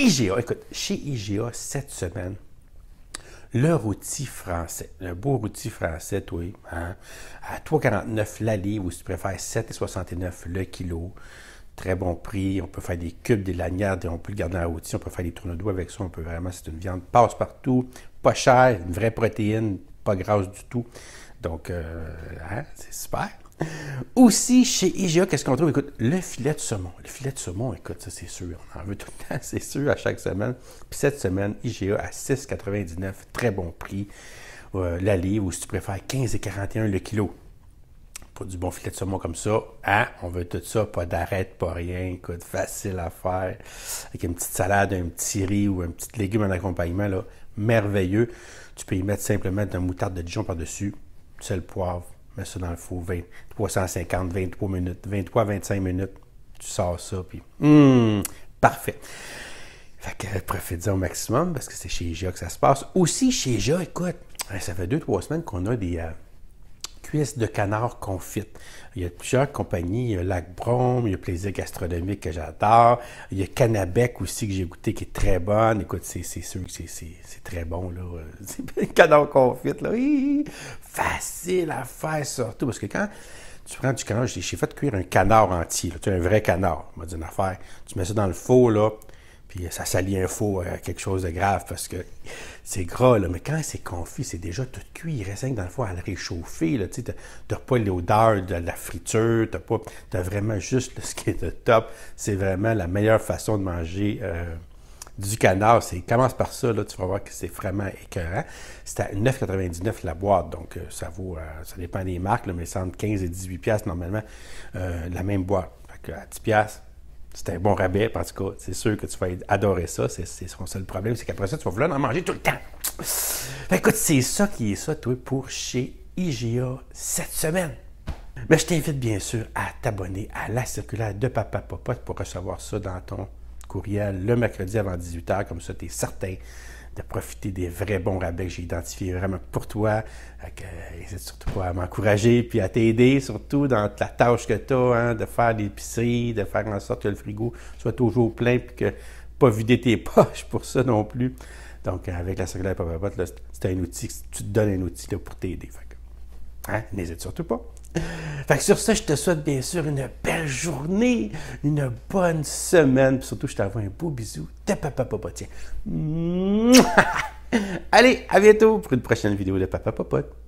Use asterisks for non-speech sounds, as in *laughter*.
IGA, écoute, chez IGA, cette semaine, le rôti français, le beau rôti français, toi, hein, à 3,49 la livre, ou si tu préfères 7,69 le kilo. Très bon prix, on peut faire des cubes, des lanières, on peut le garder en rôti, on peut faire des tourneaux de avec ça, on peut vraiment, c'est une viande passe-partout, pas chère, une vraie protéine, pas grasse du tout. Donc, euh, hein, c'est super. *laughs* Aussi, chez IGA, qu'est-ce qu'on trouve? Écoute, le filet de saumon. Le filet de saumon, écoute, ça c'est sûr. On en veut tout le temps, *laughs* c'est sûr, à chaque semaine. Puis cette semaine, IGA à 6,99, très bon prix. Euh, la livre, ou si tu préfères, 15,41 le kilo. Pour du bon filet de saumon comme ça, hein? on veut tout ça, pas d'arrête pas rien, écoute, facile à faire. Avec une petite salade, un petit riz ou un petit légume en accompagnement, là, merveilleux. Tu peux y mettre simplement de la moutarde de Dijon par-dessus, le poivre, mets ça dans le four, 20, 350, 23 minutes, 23, 25 minutes, tu sors ça, puis mm, parfait. Fait que euh, profite en au maximum parce que c'est chez Jia que ça se passe. Aussi, chez Ja, écoute, ça fait 2-3 semaines qu'on a des, euh, de canard confites. Il y a plusieurs compagnies. Il y a Lac Brome, il y a Plaisir Gastronomique que j'adore. Il y a Canabec aussi que j'ai goûté qui est très bonne. Écoute, c'est sûr que c'est très bon. Là. *laughs* canard confite, là. Facile à faire surtout. Parce que quand tu prends du canard, j'ai fait cuire un canard entier. Tu as un vrai canard. une affaire. Tu mets ça dans le four, là. Puis ça s'allie un faux à quelque chose de grave parce que c'est gras, là. Mais quand c'est confit, c'est déjà tout cuit. Il reste dans le fond à le réchauffer, Tu n'as pas l'odeur de la friture, tu pas... as vraiment juste ce qui est de top. C'est vraiment la meilleure façon de manger euh, du canard. commence par ça, là. Tu vas voir que c'est vraiment écœurant. C'est à 9,99 la boîte. Donc euh, ça vaut, euh, ça dépend des marques, mais c'est entre 15 et 18 pièces normalement la même boîte. à 10 c'est un bon rabais, en tout cas. C'est sûr que tu vas adorer ça. C'est son seul problème. C'est qu'après ça, tu vas vouloir en manger tout le temps. écoute, c'est ça qui est ça, toi, pour chez IGA cette semaine. Mais je t'invite bien sûr à t'abonner à la circulaire de Papa Popote pour recevoir ça dans ton courriel le mercredi avant 18h. Comme ça, tu es certain de profiter des vrais bons rabais que j'ai identifiés vraiment pour toi. Euh, n'hésite surtout pas à m'encourager puis à t'aider, surtout dans la tâche que tu as, hein, de faire l'épicerie, de faire en sorte que le frigo soit toujours plein puis que pas vider tes *laughs* poches pour ça non plus. Donc, euh, avec la circulaire c'est un outil, tu te donnes un outil là, pour t'aider. Hein, n'hésite surtout pas. Fait que sur ça, je te souhaite bien sûr une journée, une bonne semaine. Puis surtout, je t'envoie un beau bisou de Papa Popote. *laughs* Allez, à bientôt pour une prochaine vidéo de Papa Popote.